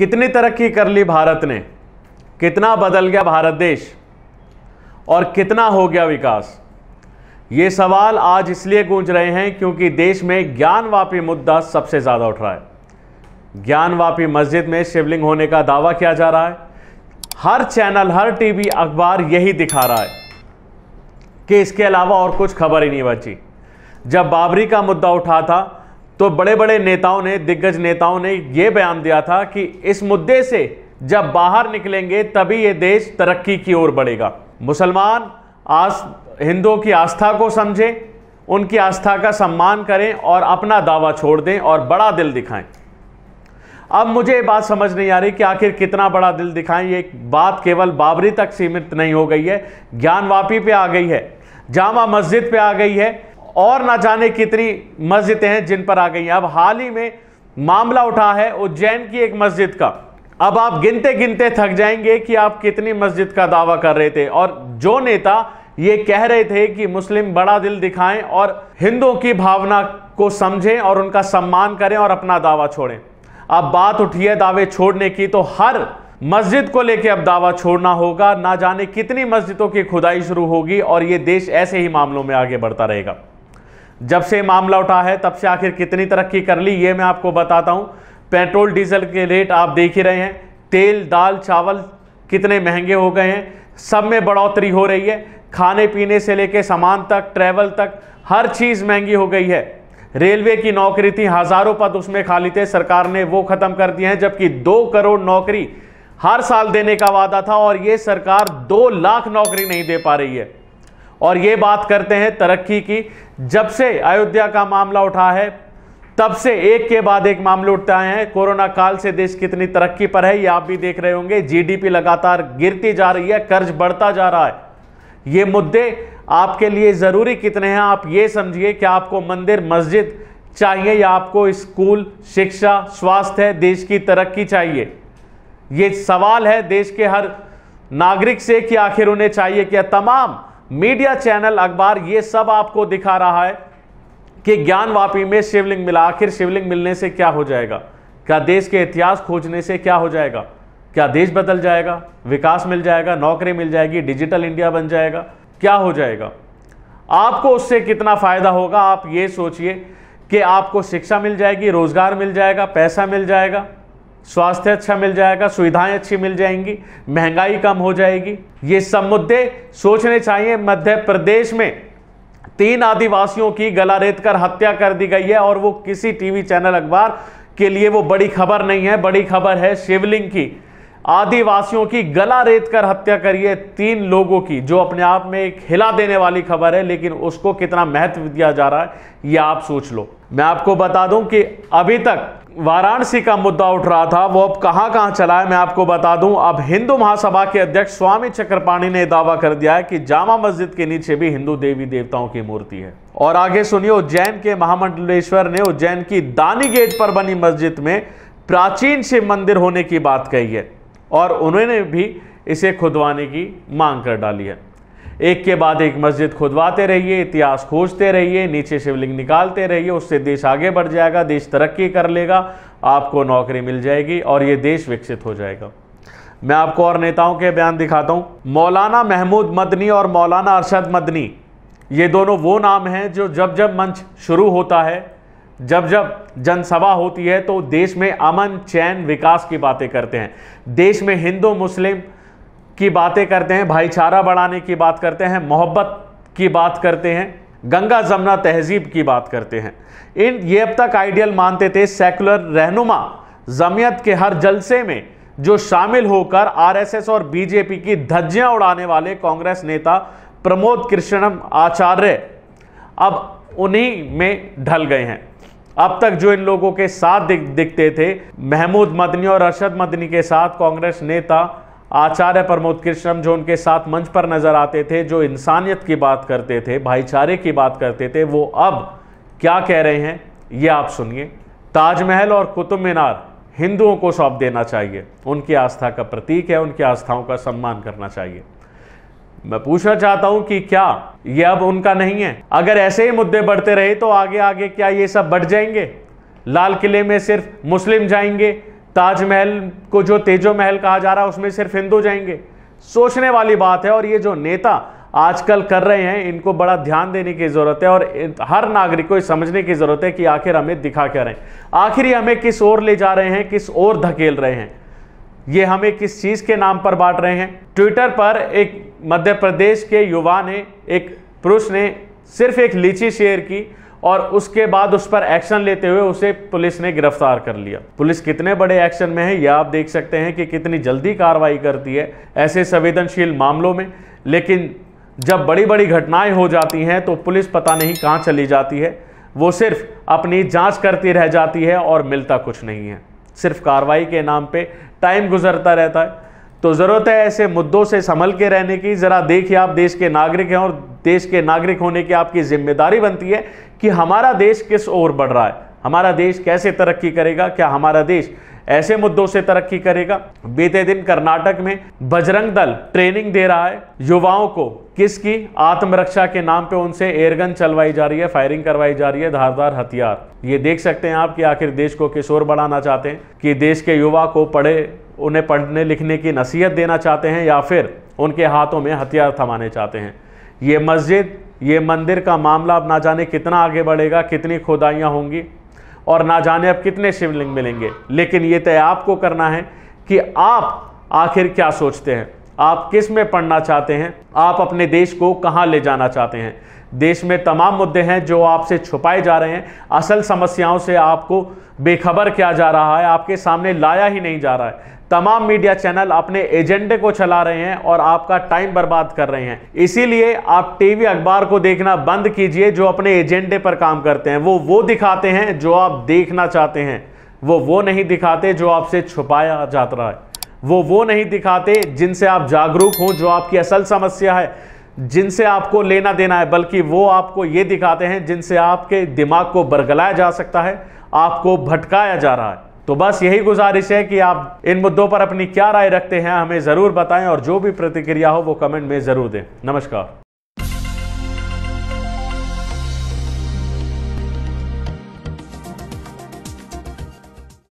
कितनी तरक्की कर ली भारत ने कितना बदल गया भारत देश और कितना हो गया विकास ये सवाल आज इसलिए गूंज रहे हैं क्योंकि देश में ज्ञानवापी मुद्दा सबसे ज़्यादा उठ रहा है ज्ञानवापी मस्जिद में शिवलिंग होने का दावा किया जा रहा है हर चैनल हर टीवी अखबार यही दिखा रहा है कि इसके अलावा और कुछ खबर ही नहीं बची जब बाबरी का मुद्दा उठा था तो बड़े बड़े नेताओं ने दिग्गज नेताओं ने यह बयान दिया था कि इस मुद्दे से जब बाहर निकलेंगे तभी यह देश तरक्की की ओर बढ़ेगा मुसलमान आज हिंदुओं की आस्था को समझें उनकी आस्था का सम्मान करें और अपना दावा छोड़ दें और बड़ा दिल दिखाएं अब मुझे ये बात समझ नहीं आ रही कि आखिर कितना बड़ा दिल दिखाएं ये बात केवल बाबरी तक सीमित नहीं हो गई है ज्ञानवापी पे आ गई है जामा मस्जिद पे आ गई है और ना जाने कितनी मस्जिदें हैं जिन पर आ गई हैं अब हाल ही में मामला उठा है उज्जैन की एक मस्जिद का अब आप गिनते गिनते थक जाएंगे कि आप कितनी मस्जिद का दावा कर रहे थे और जो नेता ये कह रहे थे कि मुस्लिम बड़ा दिल दिखाएं और हिंदुओं की भावना को समझें और उनका सम्मान करें और अपना दावा छोड़ें अब बात उठी है दावे छोड़ने की तो हर मस्जिद को लेकर अब दावा छोड़ना होगा ना जाने कितनी मस्जिदों की खुदाई शुरू होगी और ये देश ऐसे ही मामलों में आगे बढ़ता रहेगा जब से मामला उठा है तब से आखिर कितनी तरक्की कर ली ये मैं आपको बताता हूँ पेट्रोल डीजल के रेट आप देख ही रहे हैं तेल दाल चावल कितने महंगे हो गए हैं सब में बढ़ोतरी हो रही है खाने पीने से लेके सामान तक ट्रैवल तक हर चीज़ महंगी हो गई है रेलवे की नौकरी थी हज़ारों पद उसमें खाली थे सरकार ने वो ख़त्म कर दिए हैं जबकि दो करोड़ नौकरी हर साल देने का वादा था और ये सरकार दो लाख नौकरी नहीं दे पा रही है और ये बात करते हैं तरक्की की जब से अयोध्या का मामला उठा है तब से एक के बाद एक मामले उठते आए हैं कोरोना काल से देश कितनी तरक्की पर है ये आप भी देख रहे होंगे जीडीपी लगातार गिरती जा रही है कर्ज बढ़ता जा रहा है ये मुद्दे आपके लिए ज़रूरी कितने हैं आप ये समझिए कि आपको मंदिर मस्जिद चाहिए या आपको स्कूल शिक्षा स्वास्थ्य देश की तरक्की चाहिए ये सवाल है देश के हर नागरिक से कि आखिर उन्हें चाहिए क्या तमाम मीडिया चैनल अखबार ये सब आपको दिखा रहा है कि ज्ञानवापी में शिवलिंग मिला आखिर शिवलिंग मिलने से क्या हो जाएगा क्या देश के इतिहास खोजने से क्या हो जाएगा क्या देश बदल जाएगा विकास मिल जाएगा नौकरी मिल जाएगी डिजिटल इंडिया बन जाएगा क्या हो जाएगा आपको उससे कितना फायदा होगा आप ये सोचिए कि आपको शिक्षा मिल जाएगी रोजगार मिल जाएगा पैसा मिल जाएगा स्वास्थ्य अच्छा मिल जाएगा सुविधाएं अच्छी मिल जाएंगी महंगाई कम हो जाएगी ये सब मुद्दे सोचने चाहिए मध्य प्रदेश में तीन आदिवासियों की गला रेत कर हत्या कर दी गई है और वो किसी टीवी चैनल अखबार के लिए वो बड़ी खबर नहीं है बड़ी खबर है शिवलिंग की आदिवासियों की गला रेत कर हत्या करिए तीन लोगों की जो अपने आप में एक हिला देने वाली खबर है लेकिन उसको कितना महत्व दिया जा रहा है ये आप सोच लो मैं आपको बता दूं कि अभी तक वाराणसी का मुद्दा उठ रहा था वो अब कहां कहां चला है मैं आपको बता दूं अब हिंदू महासभा के अध्यक्ष स्वामी चक्रपाणी ने दावा कर दिया है कि जामा मस्जिद के नीचे भी हिंदू देवी देवताओं की मूर्ति है और आगे सुनिए उज्जैन के महामंडलेश्वर ने उज्जैन की दानी गेट पर बनी मस्जिद में प्राचीन शिव मंदिर होने की बात कही है और उन्होंने भी इसे खुदवाने की मांग कर डाली है एक के बाद एक मस्जिद खुदवाते रहिए इतिहास खोजते रहिए नीचे शिवलिंग निकालते रहिए उससे देश आगे बढ़ जाएगा देश तरक्की कर लेगा आपको नौकरी मिल जाएगी और ये देश विकसित हो जाएगा मैं आपको और नेताओं के बयान दिखाता हूँ मौलाना महमूद मदनी और मौलाना अरशद मदनी ये दोनों वो नाम हैं जो जब जब मंच शुरू होता है जब जब जनसभा होती है तो देश में अमन चैन विकास की बातें करते हैं देश में हिंदू मुस्लिम की बातें करते हैं भाईचारा बढ़ाने की बात करते हैं मोहब्बत की बात करते हैं गंगा जमुना तहजीब की बात करते हैं इन ये अब तक आइडियल मानते थे सेकुलर रहनुमा जमीयत के हर जलसे में जो शामिल होकर आरएसएस और बीजेपी की धज्जियां उड़ाने वाले कांग्रेस नेता प्रमोद कृष्णम आचार्य अब उन्हीं में ढल गए हैं अब तक जो इन लोगों के साथ दिख, दिखते थे महमूद मदनी और अरशद मदनी के साथ कांग्रेस नेता आचार्य प्रमोद कृष्णम जो उनके साथ मंच पर नजर आते थे जो इंसानियत की बात करते थे भाईचारे की बात करते थे वो अब क्या कह रहे हैं ये आप सुनिए ताजमहल और कुतुब मीनार हिंदुओं को सौंप देना चाहिए उनकी आस्था का प्रतीक है उनकी आस्थाओं का सम्मान करना चाहिए मैं पूछना चाहता हूं कि क्या यह अब उनका नहीं है अगर ऐसे ही मुद्दे बढ़ते रहे तो आगे आगे क्या ये सब बढ़ जाएंगे लाल किले में सिर्फ मुस्लिम जाएंगे ताजमहल को जो तेजो महल कहा जा रहा है उसमें सिर्फ हिंदू जाएंगे सोचने वाली बात है और ये जो नेता आजकल कर रहे हैं इनको बड़ा ध्यान देने की ज़रूरत है और हर नागरिक को समझने की ज़रूरत है कि आखिर हमें दिखा क्या रहे हैं आखिर ये हमें किस ओर ले जा रहे हैं किस ओर धकेल रहे हैं ये हमें किस चीज़ के नाम पर बांट रहे हैं ट्विटर पर एक मध्य प्रदेश के युवा ने एक पुरुष ने सिर्फ एक लीची शेयर की और उसके बाद उस पर एक्शन लेते हुए उसे पुलिस ने गिरफ्तार कर लिया पुलिस कितने बड़े एक्शन में है यह आप देख सकते हैं कि कितनी जल्दी कार्रवाई करती है ऐसे संवेदनशील मामलों में लेकिन जब बड़ी बड़ी घटनाएं हो जाती हैं तो पुलिस पता नहीं कहाँ चली जाती है वो सिर्फ अपनी जाँच करती रह जाती है और मिलता कुछ नहीं है सिर्फ कार्रवाई के नाम पर टाइम गुजरता रहता है तो ज़रूरत है ऐसे मुद्दों से संभल के रहने की ज़रा देखिए आप देश के नागरिक हैं और देश के नागरिक होने की आपकी जिम्मेदारी बनती है कि हमारा देश किस ओर बढ़ रहा है हमारा देश कैसे तरक्की करेगा क्या हमारा देश ऐसे मुद्दों से तरक्की करेगा बीते दिन कर्नाटक में बजरंग दल ट्रेनिंग दे रहा है युवाओं को किसकी आत्मरक्षा के नाम पे उनसे एयरगन चलवाई जा रही है फायरिंग करवाई जा रही है धारदार हथियार ये देख सकते हैं आप कि आखिर देश को किस ओर बढ़ाना चाहते हैं कि देश के युवा को पढ़े उन्हें पढ़ने लिखने की नसीहत देना चाहते हैं या फिर उनके हाथों में हथियार थमाने चाहते हैं ये मस्जिद ये मंदिर का मामला अब ना जाने कितना आगे बढ़ेगा कितनी खुदाइयाँ होंगी और ना जाने अब कितने शिवलिंग मिलेंगे लेकिन ये तय आपको करना है कि आप आखिर क्या सोचते हैं आप किस में पढ़ना चाहते हैं आप अपने देश को कहाँ ले जाना चाहते हैं देश में तमाम मुद्दे हैं जो आपसे छुपाए जा रहे हैं असल समस्याओं से आपको बेखबर किया जा रहा है आपके सामने लाया ही नहीं जा रहा है तमाम मीडिया चैनल अपने एजेंडे को चला रहे हैं और आपका टाइम बर्बाद कर रहे हैं इसीलिए आप टीवी अखबार को देखना बंद कीजिए जो अपने एजेंडे पर काम करते हैं वो वो दिखाते हैं जो आप देखना चाहते हैं वो वो नहीं दिखाते जो आपसे छुपाया जाता है वो वो नहीं दिखाते जिनसे आप जागरूक हों जो आपकी असल समस्या है जिनसे आपको लेना देना है बल्कि वो आपको ये दिखाते हैं जिनसे आपके दिमाग को बरगलाया जा सकता है आपको भटकाया जा रहा है तो बस यही गुजारिश है कि आप इन मुद्दों पर अपनी क्या राय रखते हैं हमें ज़रूर बताएं और जो भी प्रतिक्रिया हो वो कमेंट में ज़रूर दें नमस्कार